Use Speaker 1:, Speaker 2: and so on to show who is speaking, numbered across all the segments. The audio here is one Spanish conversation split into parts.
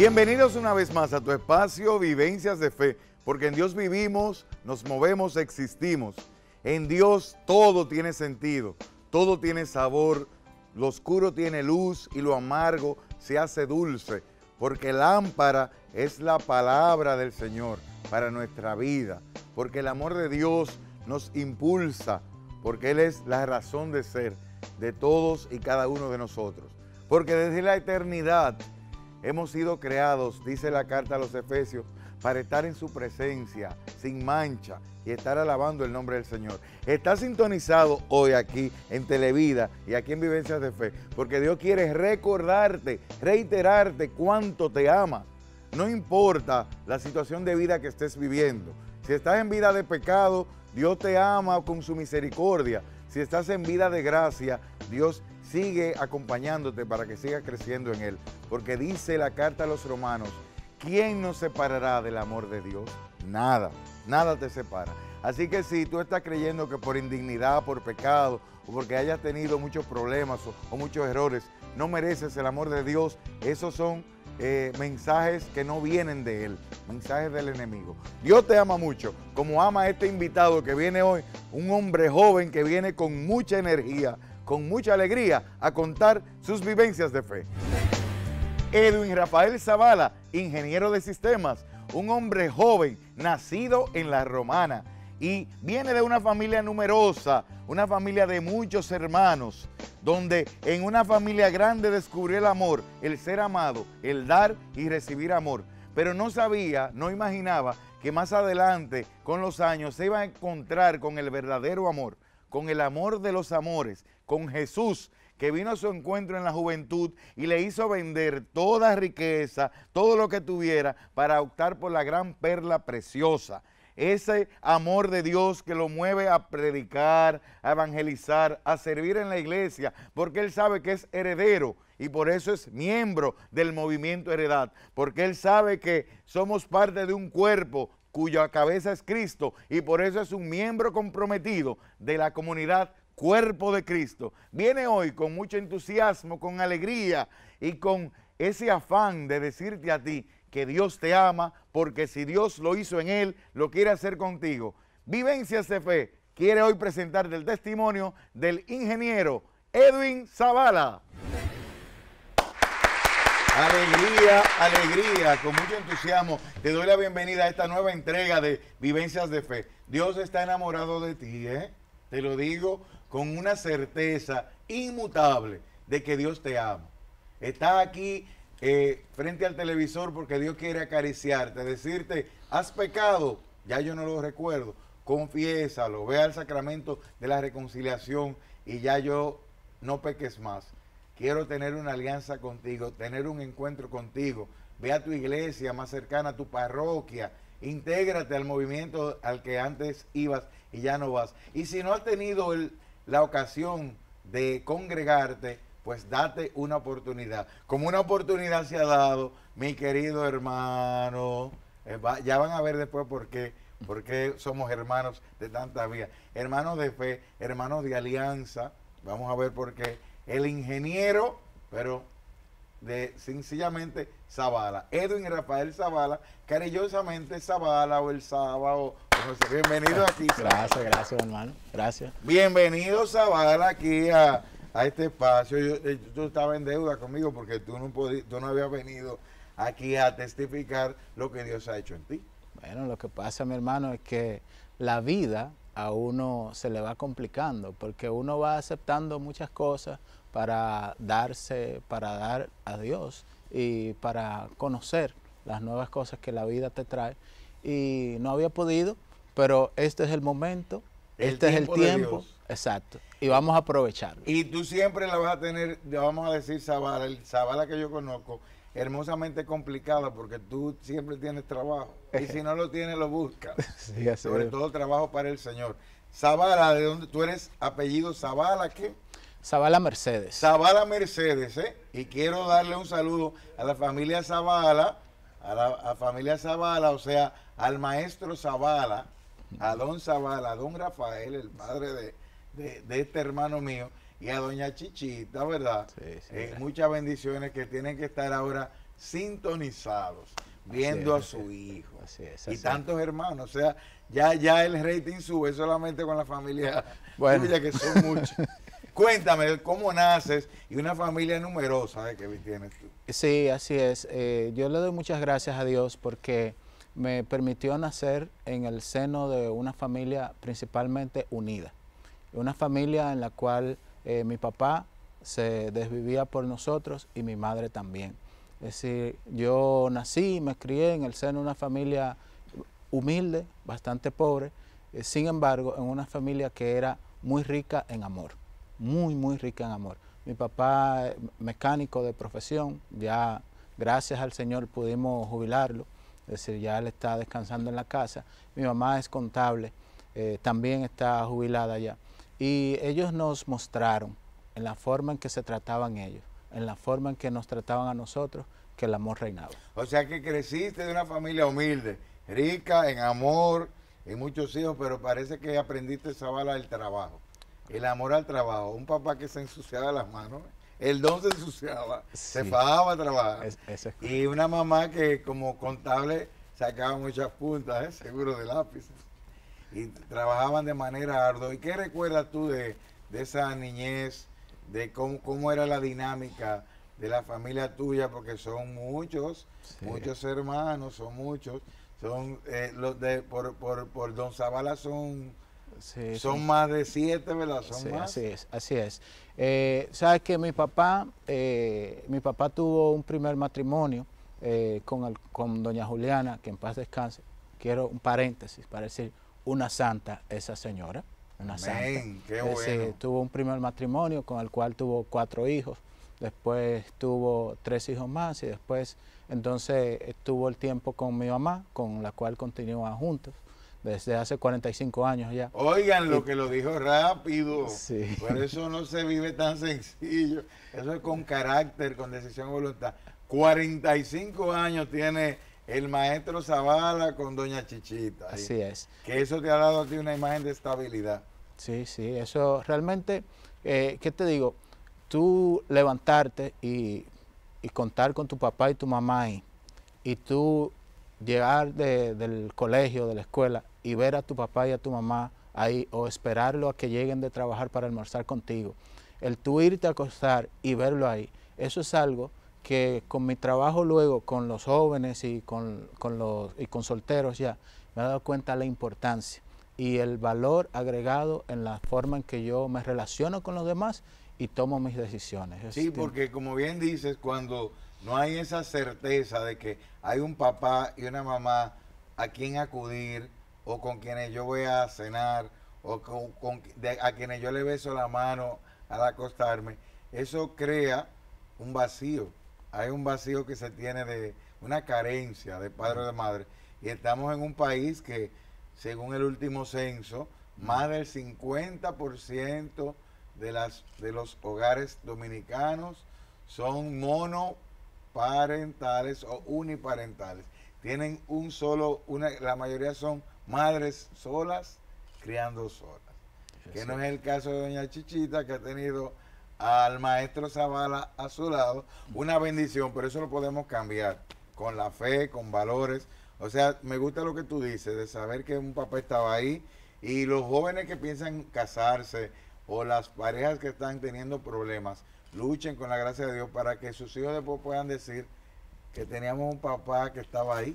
Speaker 1: Bienvenidos una vez más a tu espacio Vivencias de Fe, porque en Dios vivimos, nos movemos, existimos. En Dios todo tiene sentido, todo tiene sabor, lo oscuro tiene luz y lo amargo se hace dulce, porque lámpara es la palabra del Señor para nuestra vida, porque el amor de Dios nos impulsa, porque Él es la razón de ser de todos y cada uno de nosotros, porque desde la eternidad, Hemos sido creados, dice la carta a los Efesios, para estar en su presencia, sin mancha, y estar alabando el nombre del Señor. Está sintonizado hoy aquí en Televida y aquí en Vivencias de Fe, porque Dios quiere recordarte, reiterarte cuánto te ama. No importa la situación de vida que estés viviendo. Si estás en vida de pecado, Dios te ama con su misericordia. Si estás en vida de gracia, Dios sigue acompañándote para que sigas creciendo en Él. Porque dice la carta a los romanos, ¿quién nos separará del amor de Dios? Nada, nada te separa. Así que si tú estás creyendo que por indignidad, por pecado, o porque hayas tenido muchos problemas o, o muchos errores, no mereces el amor de Dios, esos son eh, mensajes que no vienen de él, mensajes del enemigo. Dios te ama mucho, como ama este invitado que viene hoy, un hombre joven que viene con mucha energía, con mucha alegría a contar sus vivencias de fe. Edwin Rafael Zavala, ingeniero de sistemas, un hombre joven, nacido en La Romana y viene de una familia numerosa, una familia de muchos hermanos, donde en una familia grande descubrió el amor, el ser amado, el dar y recibir amor. Pero no sabía, no imaginaba que más adelante, con los años, se iba a encontrar con el verdadero amor, con el amor de los amores, con Jesús, que vino a su encuentro en la juventud y le hizo vender toda riqueza, todo lo que tuviera, para optar por la gran perla preciosa, ese amor de Dios que lo mueve a predicar, a evangelizar, a servir en la iglesia, porque Él sabe que es heredero y por eso es miembro del movimiento Heredad, porque Él sabe que somos parte de un cuerpo cuya cabeza es Cristo y por eso es un miembro comprometido de la comunidad cuerpo de Cristo. Viene hoy con mucho entusiasmo, con alegría y con ese afán de decirte a ti que Dios te ama, porque si Dios lo hizo en él, lo quiere hacer contigo. Vivencias de Fe quiere hoy presentar el testimonio del ingeniero Edwin Zavala. Alegría, alegría, con mucho entusiasmo. Te doy la bienvenida a esta nueva entrega de Vivencias de Fe. Dios está enamorado de ti, ¿eh? Te lo digo con una certeza inmutable de que Dios te ama. Está aquí eh, frente al televisor porque Dios quiere acariciarte, decirte, has pecado, ya yo no lo recuerdo, confiésalo, ve al sacramento de la reconciliación y ya yo no peques más. Quiero tener una alianza contigo, tener un encuentro contigo. Ve a tu iglesia más cercana, a tu parroquia. Intégrate al movimiento al que antes ibas y ya no vas. Y si no has tenido la ocasión de congregarte, pues date una oportunidad. Como una oportunidad se ha dado, mi querido hermano, eh, ya van a ver después por qué, por qué somos hermanos de tanta vida Hermanos de fe, hermanos de alianza, vamos a ver por qué. El ingeniero, pero de sencillamente Zavala. Edwin Rafael Zavala, cariñosamente Zavala o el sábado. Bienvenido aquí. Gracias, gracias
Speaker 2: hermano. Gracias.
Speaker 1: Bienvenido Zavala aquí a a este espacio. Yo, tú eh, estaba en deuda conmigo porque tú no, tú no habías venido aquí a testificar lo que Dios ha hecho en ti.
Speaker 2: Bueno, lo que pasa, mi hermano, es que la vida a uno se le va complicando porque uno va aceptando muchas cosas para darse, para dar a Dios y para conocer las nuevas cosas que la vida te trae. Y no había podido, pero este es el momento, este es el tiempo. Exacto. Y vamos a aprovecharlo.
Speaker 1: Y tú siempre la vas a tener, vamos a decir Zavala, el Zavala que yo conozco, hermosamente complicada porque tú siempre tienes trabajo. Y si no lo tienes, lo buscas.
Speaker 2: sí, Sobre
Speaker 1: todo trabajo para el Señor. Zavala, ¿de dónde tú eres apellido Zavala qué? Zavala Mercedes. Zavala Mercedes, ¿eh? Y quiero darle un saludo a la familia Zavala, a la familia Zavala, o sea, al maestro Zavala, a don Zavala, a don Rafael, el padre de, de, este hermano mío y a doña Chichita, ¿verdad? Eh, muchas bendiciones que tienen que estar ahora sintonizados, viendo a su
Speaker 2: hijo. Así y tantos
Speaker 1: hermanos, o sea, ya, ya el rating sube solamente con la familia bueno. que son muchos. Cuéntame, ¿cómo naces? Y una familia numerosa de ¿eh? que tienes tú.
Speaker 2: Sí, así es. Eh, yo le doy muchas gracias a Dios porque me permitió nacer en el seno de una familia principalmente unida. Una familia en la cual eh, mi papá se desvivía por nosotros y mi madre también. Es decir, yo nací me crié en el seno de una familia humilde, bastante pobre, eh, sin embargo, en una familia que era muy rica en amor, muy, muy rica en amor. Mi papá, eh, mecánico de profesión, ya gracias al Señor pudimos jubilarlo, es decir, ya él está descansando en la casa. Mi mamá es contable, también está jubilada ya. Y ellos nos mostraron en la forma en que se trataban ellos, en la forma en que nos trataban a nosotros, que el amor
Speaker 1: reinaba. O sea que creciste de una familia humilde, rica en amor, en muchos hijos, pero parece que aprendiste esa bala del trabajo. El amor al trabajo. Un papá que se ensuciaba las manos, el don se ensuciaba, se fajaba a trabajar. y una mamá que como contable sacaba muchas puntas, ¿eh? seguro de lápices y trabajaban de manera ardua. ¿Y qué recuerdas tú de, de esa niñez, de cómo, era la dinámica de la familia tuya? Porque son muchos, muchos hermanos, son muchos. Son eh, los de por, por, Don Zavala son son más de siete, ¿verdad? Son más. Así es,
Speaker 2: así es. Eh, Sabes que mi papá, eh, mi papá tuvo un primer matrimonio con, con doña Juliana, que en paz descanse. Quiero un paréntesis para decir, una santa esa señora, una santa. tuvo un primer matrimonio con el cual tuvo cuatro hijos, después tuvo tres hijos más y después entonces estuvo el tiempo con mi mamá, con la cual continúan juntos desde hace 45 años ya.
Speaker 1: Oigan lo que lo dijo rápido. Por eso no se vive tan sencillo. Eso es con carácter, con decisión y voluntad. 45 años tiene el maestro Zavala con doña Chichita. Así es. Que eso te ha dado a ti una imagen de estabilidad. Sí, sí, eso realmente, eh, ¿qué te
Speaker 2: digo? Tú levantarte y, contar con tu papá y tu mamá ahí, y tú llegar del colegio, de la escuela, y ver a tu papá y a tu mamá ahí, o esperarlo a que lleguen de trabajar para almorzar contigo, el tú irte a acostar y verlo ahí, eso es algo que con mi trabajo luego con los jóvenes y con, los, y con solteros ya, me he dado cuenta de la importancia y el valor agregado en la forma en que yo me relaciono con los demás y tomo mis decisiones. sí, porque
Speaker 1: como bien dices, cuando no hay esa certeza de que hay un papá y una mamá a quien acudir o con quienes yo voy a cenar o a quienes yo le beso la mano al acostarme, eso crea un vacío hay un vacío que se tiene de una carencia de padres de madre Y estamos en un país que, según el último censo, más del 50% de, las, de los hogares dominicanos son monoparentales o uniparentales. Tienen un solo, una, la mayoría son madres solas criando solas. Que no es el caso de doña Chichita, que ha tenido al maestro Zavala a su lado, una bendición, pero eso lo podemos cambiar con la fe, con valores. O sea, me gusta lo que tú dices, de saber que un papá estaba ahí y los jóvenes que piensan casarse o las parejas que están teniendo problemas, luchen con la gracia de Dios para que sus hijos después puedan decir que teníamos un papá que estaba ahí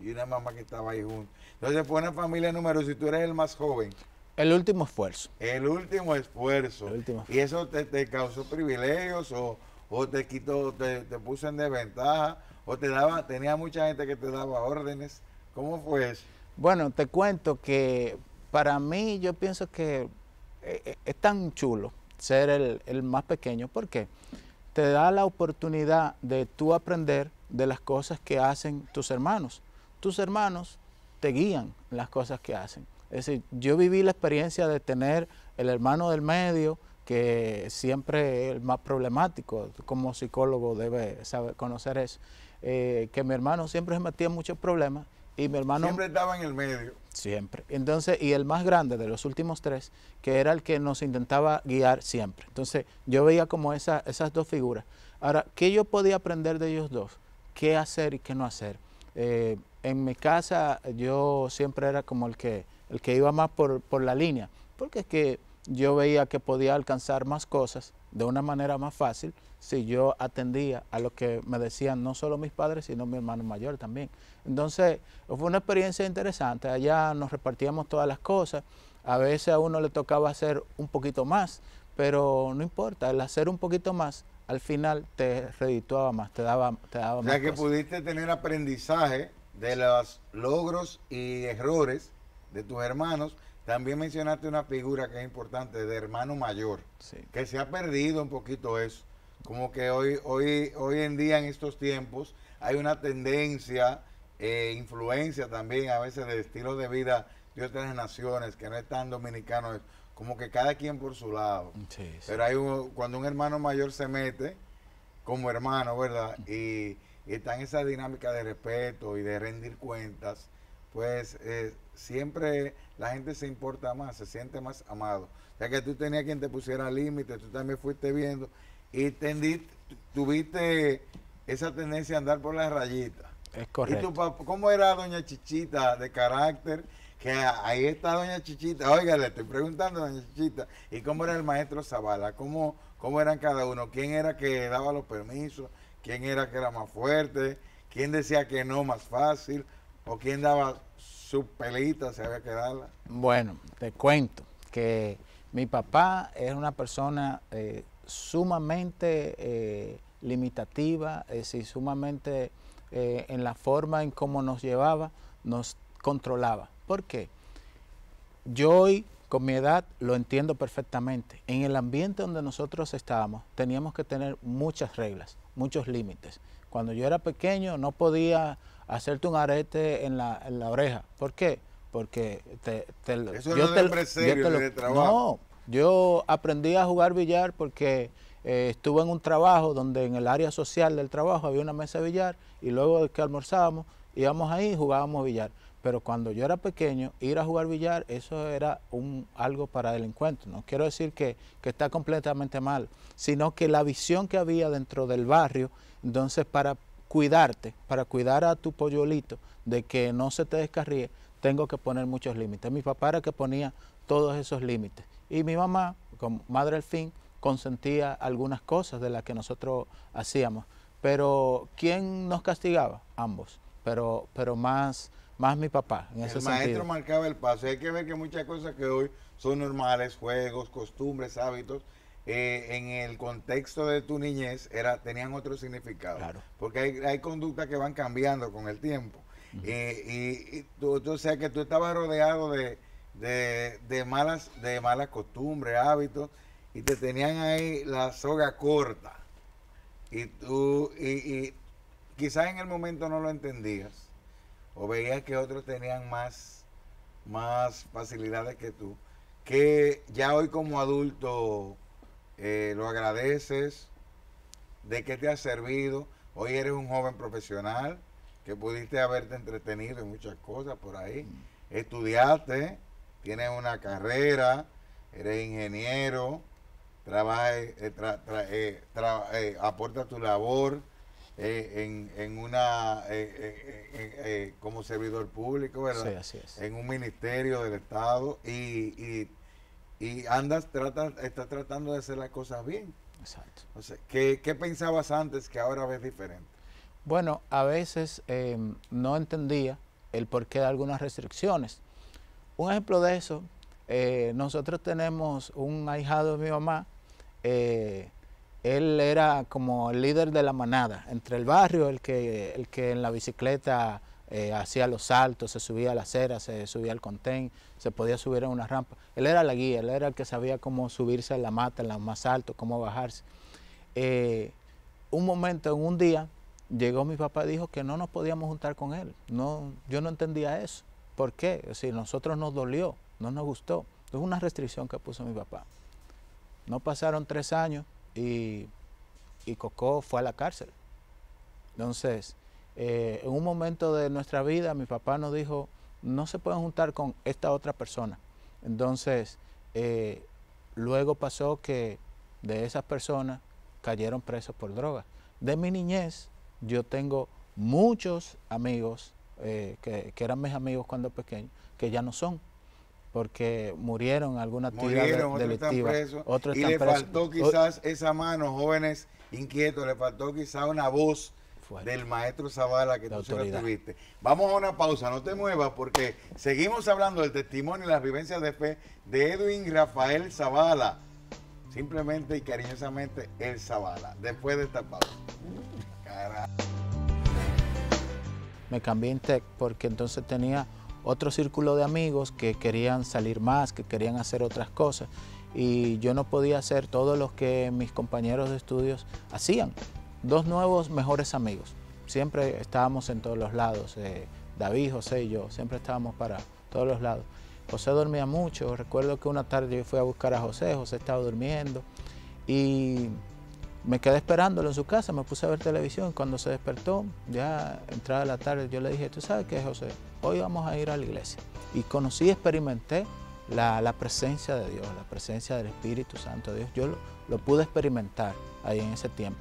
Speaker 1: y una mamá que estaba ahí junto. Entonces, pone familia número, si tú eres el más joven, el último esfuerzo. El último esfuerzo. ¿Y eso te, causó privilegios o, te quitó, te, te, puso en desventaja o te daba, tenía mucha gente que te daba órdenes? ¿Cómo fue eso? Bueno, te cuento que
Speaker 2: para mí yo pienso que eh, eh, es, tan chulo ser el, más pequeño. Porque Te da la oportunidad de tú aprender de las cosas que hacen tus hermanos. Tus hermanos te guían las cosas que hacen. Es decir, yo viví la experiencia de tener el hermano del medio, que siempre es el más problemático, como psicólogo debe saber, conocer eso, eh, que mi hermano siempre se metía en muchos problemas y mi hermano... Siempre
Speaker 1: estaba en el medio. Siempre.
Speaker 2: Entonces, y el más grande de los últimos tres, que era el que nos intentaba guiar siempre. Entonces, yo veía como esas dos figuras. Ahora, ¿qué yo podía aprender de ellos dos? ¿Qué hacer y qué no hacer? Eh, en mi casa yo siempre era como el que el que iba más por, la línea, porque es que yo veía que podía alcanzar más cosas de una manera más fácil si yo atendía a lo que me decían no solo mis padres, sino mi hermano mayor también. Entonces, fue una experiencia interesante. Allá nos repartíamos todas las cosas. A veces a uno le tocaba hacer un poquito más, pero no importa, el hacer un poquito más al final te redituaba más, te daba, te daba más. que pudiste
Speaker 1: tener aprendizaje de los logros y errores de tus hermanos, también mencionaste una figura que es importante, de hermano mayor, que se ha perdido un poquito eso. Como que hoy, hoy, hoy en día, en estos tiempos, hay una tendencia, e influencia también a veces de estilo de vida de otras naciones que no están dominicanos, como que cada quien por su lado.
Speaker 2: Mm, Pero hay
Speaker 1: cuando un hermano mayor se mete, como hermano, ¿verdad? Y, y está en esa dinámica de respeto y de rendir cuentas pues eh, siempre la gente se importa más, se siente más amado. Ya que tú tenías quien te pusiera límites, tú también fuiste viendo y tuviste esa tendencia a andar por las rayitas. Es correcto. ¿Y tu cómo era doña Chichita de carácter? Que ahí está doña Chichita. Oiga, le estoy preguntando a doña Chichita. ¿Y cómo era el maestro Zavala? ¿Cómo, ¿Cómo eran cada uno? ¿Quién era que daba los permisos? ¿Quién era que era más fuerte? ¿Quién decía que no más fácil? ¿O quién daba su pelita se había quedado.
Speaker 2: Bueno, te cuento que mi papá es una persona eh, sumamente eh, limitativa, es decir, sumamente eh, en la forma en cómo nos llevaba, nos controlaba. ¿Por qué? Yo hoy, con mi edad, lo entiendo perfectamente. En el ambiente donde nosotros estábamos, teníamos que tener muchas reglas, muchos límites. Cuando yo era pequeño, no podía hacerte un arete en la, en la oreja. ¿Por qué? Porque te, yo trabajo. No, yo aprendí a jugar billar porque eh, estuve en un trabajo donde en el área social del trabajo había una mesa de billar y luego que almorzábamos íbamos ahí y jugábamos billar pero cuando yo era pequeño, ir a jugar billar, eso era un, algo para delincuentes. No quiero decir que, que, está completamente mal, sino que la visión que había dentro del barrio, entonces para cuidarte, para cuidar a tu polluelito de que no se te descarríe, tengo que poner muchos límites. Mi papá era que ponía todos esos límites. Y mi mamá, como madre al fin, consentía algunas cosas de las que nosotros hacíamos. Pero ¿quién nos castigaba? Ambos. Pero, pero más, más mi papá. En el maestro
Speaker 1: marcaba el paso. Hay que ver que muchas cosas que hoy son normales, juegos, costumbres, hábitos, eh, en el contexto de tu niñez era, tenían otro significado. Porque hay, conductas que van cambiando con el tiempo. Eh, y, tú, o sea que tú estabas rodeado de, malas, de costumbres, hábitos, y te tenían ahí la soga corta. Y tú, y quizás en el momento no lo entendías, o veías que otros tenían más, más facilidades que tú, que ya hoy como adulto eh, lo agradeces, de qué te ha servido. Hoy eres un joven profesional que pudiste haberte entretenido en muchas cosas por ahí. Mm. Estudiaste, tienes una carrera, eres ingeniero, trabajas, eh, eh, aporta tu labor en, en, una como servidor público, ¿verdad? Sí, así es. En un ministerio del Estado y, y y andas, trata, estás tratando de hacer las cosas bien. Exacto. ¿qué, pensabas antes que ahora ves diferente? Bueno, a
Speaker 2: veces em, no entendía el porqué de algunas restricciones. Un ejemplo de eso, eh, nosotros tenemos un ahijado de mi mamá, eh, él era como el líder de la manada, entre el barrio, el que, el que en la bicicleta eh, hacía los saltos, se subía a la acera, se subía al contén, se podía subir a una rampa. Él era la guía, él era el que sabía cómo subirse a la mata, en la más alto, cómo bajarse. Eh, un momento, en un día, llegó mi papá y dijo que no nos podíamos juntar con él. No, yo no entendía eso. ¿Por qué? Es decir, nosotros nos dolió, no nos gustó. Es una restricción que puso mi papá. No pasaron tres años y, y Cocó fue a la cárcel. Entonces, eh, en un momento de nuestra vida, mi papá nos dijo, no se pueden juntar con esta otra persona. Entonces, eh, luego pasó que de esas personas cayeron presos por drogas. De mi niñez, yo tengo muchos amigos eh, que, eran mis amigos cuando pequeño, que ya no son, porque murieron alguna actividad murieron, Están presos, y le faltó
Speaker 1: quizás esa mano, jóvenes inquietos, le faltó quizás una voz del maestro Zavala que tú tuviste. Vamos a una pausa, no te muevas porque seguimos hablando del testimonio y las vivencias de fe de Edwin Rafael Zavala. Simplemente y cariñosamente el Zavala, después de esta pausa.
Speaker 2: Me cambié en tech porque entonces tenía otro círculo de amigos que querían salir más, que querían hacer otras cosas y yo no podía hacer todo lo que mis compañeros de estudios hacían dos nuevos mejores amigos. Siempre estábamos en todos los lados, eh, David, José y yo, siempre estábamos para todos los lados. José dormía mucho, recuerdo que una tarde yo fui a buscar a José, José estaba durmiendo y me quedé esperándolo en su casa, me puse a ver televisión. Cuando se despertó, ya entrada la tarde, yo le dije, tú sabes qué, José, hoy vamos a ir a la iglesia. Y conocí, experimenté la, presencia de Dios, la presencia del Espíritu Santo de Dios. Yo lo pude experimentar ahí en ese tiempo.